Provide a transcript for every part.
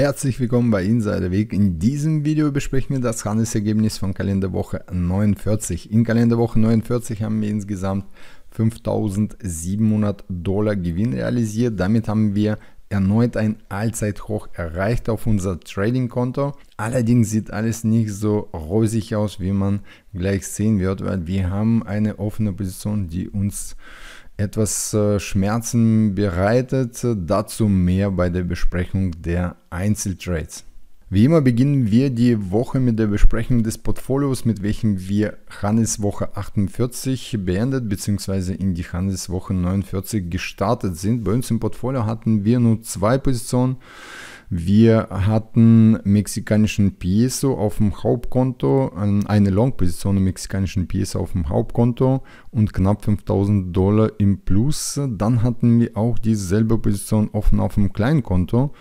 Herzlich willkommen bei Inside Weg. In diesem Video besprechen wir das Handelsergebnis von Kalenderwoche 49. In Kalenderwoche 49 haben wir insgesamt 5700 Dollar Gewinn realisiert. Damit haben wir erneut ein Allzeithoch erreicht auf unser Trading-Konto. Allerdings sieht alles nicht so rosig aus, wie man gleich sehen wird, weil wir haben eine offene Position, die uns etwas äh, Schmerzen bereitet. Äh, dazu mehr bei der Besprechung der Einzeltrades. Wie immer beginnen wir die Woche mit der Besprechung des Portfolios, mit welchem wir Handelswoche 48 beendet bzw. in die Handelswoche 49 gestartet sind. Bei uns im Portfolio hatten wir nur zwei Positionen. Wir hatten mexikanischen Peso auf dem Hauptkonto, eine Long-Position im mexikanischen Peso auf dem Hauptkonto und knapp 5000 Dollar im Plus. Dann hatten wir auch dieselbe Position offen auf dem Kleinkonto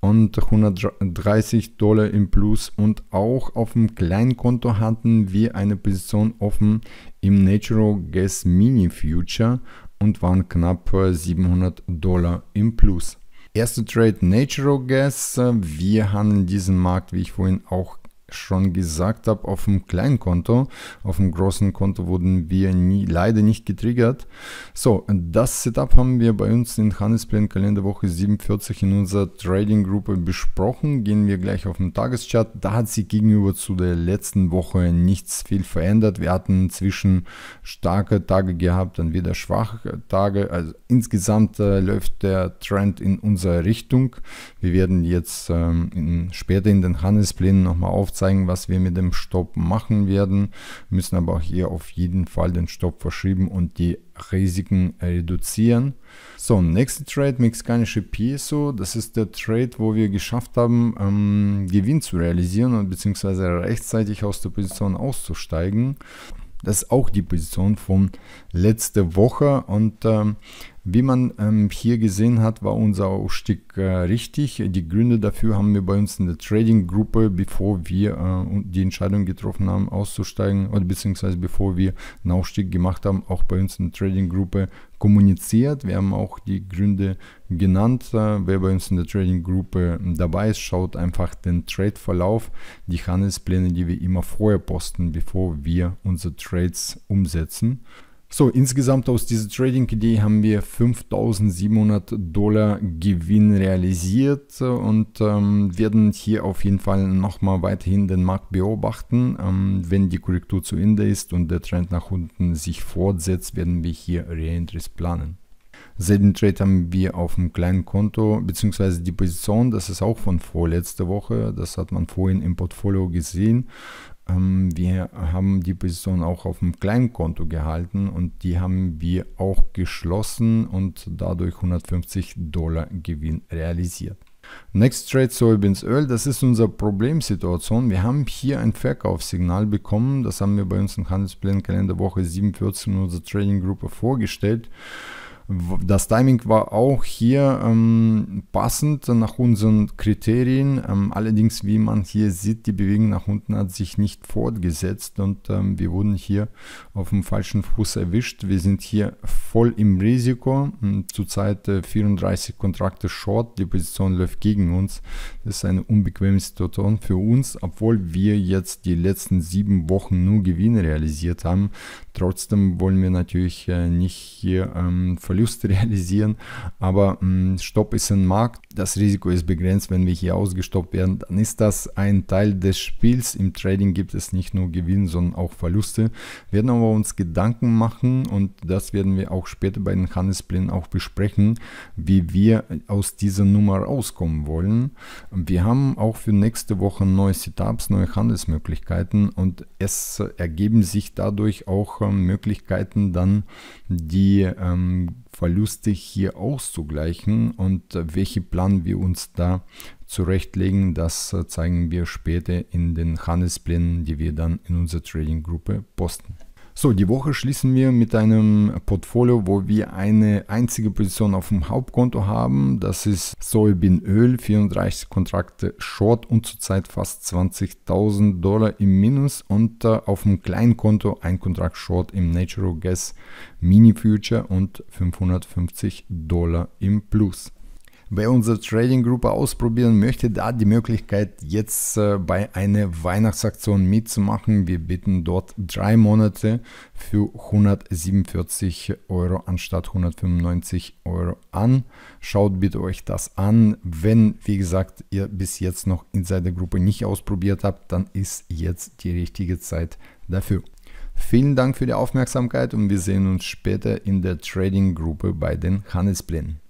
und 130 Dollar im Plus und auch auf dem Kleinkonto hatten wir eine Position offen im Natural Gas Mini Future und waren knapp 700 äh, Dollar im Plus. Erste Trade Natural Gas. Wir handeln diesen Markt, wie ich vorhin auch schon gesagt habe, auf dem kleinen Konto. Auf dem großen Konto wurden wir nie, leider nicht getriggert. So, das Setup haben wir bei uns in Handelsplan Kalenderwoche 47 in unserer Trading-Gruppe besprochen. Gehen wir gleich auf den Tageschart. Da hat sich gegenüber zu der letzten Woche nichts viel verändert. Wir hatten zwischen starke Tage gehabt, dann wieder schwache Tage. Also insgesamt äh, läuft der Trend in unsere Richtung. Wir werden jetzt ähm, in, später in den Handelsplänen nochmal aufzeigen, zeigen, was wir mit dem Stopp machen werden, müssen aber hier auf jeden Fall den Stopp verschieben und die Risiken reduzieren. So, nächste Trade, mexikanische Peso. Das ist der Trade, wo wir geschafft haben, ähm, Gewinn zu realisieren und beziehungsweise rechtzeitig aus der Position auszusteigen. Das ist auch die Position von letzter Woche und ähm, wie man ähm, hier gesehen hat, war unser Ausstieg äh, richtig. Die Gründe dafür haben wir bei uns in der Trading-Gruppe, bevor wir äh, die Entscheidung getroffen haben, auszusteigen, oder beziehungsweise bevor wir einen Ausstieg gemacht haben, auch bei uns in der Trading-Gruppe kommuniziert. Wir haben auch die Gründe genannt. Äh, wer bei uns in der Trading-Gruppe ähm, dabei ist, schaut einfach den Trade-Verlauf, die Handelspläne, die wir immer vorher posten, bevor wir unsere Trades umsetzen. So, insgesamt aus dieser Trading-Idee haben wir 5700 Dollar Gewinn realisiert und ähm, werden hier auf jeden Fall nochmal weiterhin den Markt beobachten. Ähm, wenn die Korrektur zu Ende ist und der Trend nach unten sich fortsetzt, werden wir hier Reentries planen. Selben Trade haben wir auf dem kleinen Konto, beziehungsweise die Position, das ist auch von vorletzter Woche, das hat man vorhin im Portfolio gesehen. Ähm, wir haben die Position auch auf dem Kleinkonto gehalten und die haben wir auch geschlossen und dadurch 150 Dollar Gewinn realisiert. Next Trade Soybeans Öl, das ist unsere Problemsituation. Wir haben hier ein Verkaufssignal bekommen, das haben wir bei uns im Handelsplan Kalenderwoche 47 in unserer Trading Gruppe vorgestellt. Das Timing war auch hier ähm, passend nach unseren Kriterien. Ähm, allerdings, wie man hier sieht, die Bewegung nach unten hat sich nicht fortgesetzt und ähm, wir wurden hier auf dem falschen Fuß erwischt. Wir sind hier voll im Risiko. Hm, zurzeit äh, 34 Kontrakte short. Die Position läuft gegen uns. Das ist eine unbequeme Situation für uns, obwohl wir jetzt die letzten sieben Wochen nur Gewinne realisiert haben. Trotzdem wollen wir natürlich äh, nicht hier ähm, verlieren Verlust realisieren. Aber mh, mm, Stopp ist ein Markt, das Risiko ist begrenzt, wenn wir hier ausgestoppt werden, dann ist das ein Teil des Spiels. Im Trading gibt es nicht nur Gewinn, sondern auch Verluste. Wir werden aber uns Gedanken machen und das werden wir auch später bei den Handelsplänen auch besprechen, wie wir aus dieser Nummer rauskommen wollen. Wir haben auch für nächste Woche neue Setups, neue Handelsmöglichkeiten und es ergeben sich dadurch auch ähm, Möglichkeiten dann, die ähm, Verluste hier auszugleichen und äh, welche Plan wir uns da zurechtlegen, das äh, zeigen wir später in den Handelsplänen, die wir dann in unserer Trading-Gruppe posten. So, die Woche schließen wir mit einem Portfolio, wo wir eine einzige Position auf dem Hauptkonto haben. Das ist Soybeanöl, 34 Kontrakte Short und zurzeit fast 20.000 Dollar im Minus und äh, auf dem Kleinkonto ein Kontrakt Short im Natural Gas Mini Future und 550 Dollar im Plus bei unserer Trading Gruppe ausprobieren möchte, da die Möglichkeit jetzt äh, bei einer Weihnachtsaktion mitzumachen. Wir bieten dort drei Monate für 147 Euro anstatt 195 Euro an. Schaut bitte euch das an. Wenn, wie gesagt, ihr bis jetzt noch Insider-Gruppe nicht ausprobiert habt, dann ist jetzt die richtige Zeit dafür. Vielen Dank für die Aufmerksamkeit und wir sehen uns später in der Trading-Gruppe bei den Handelsplänen.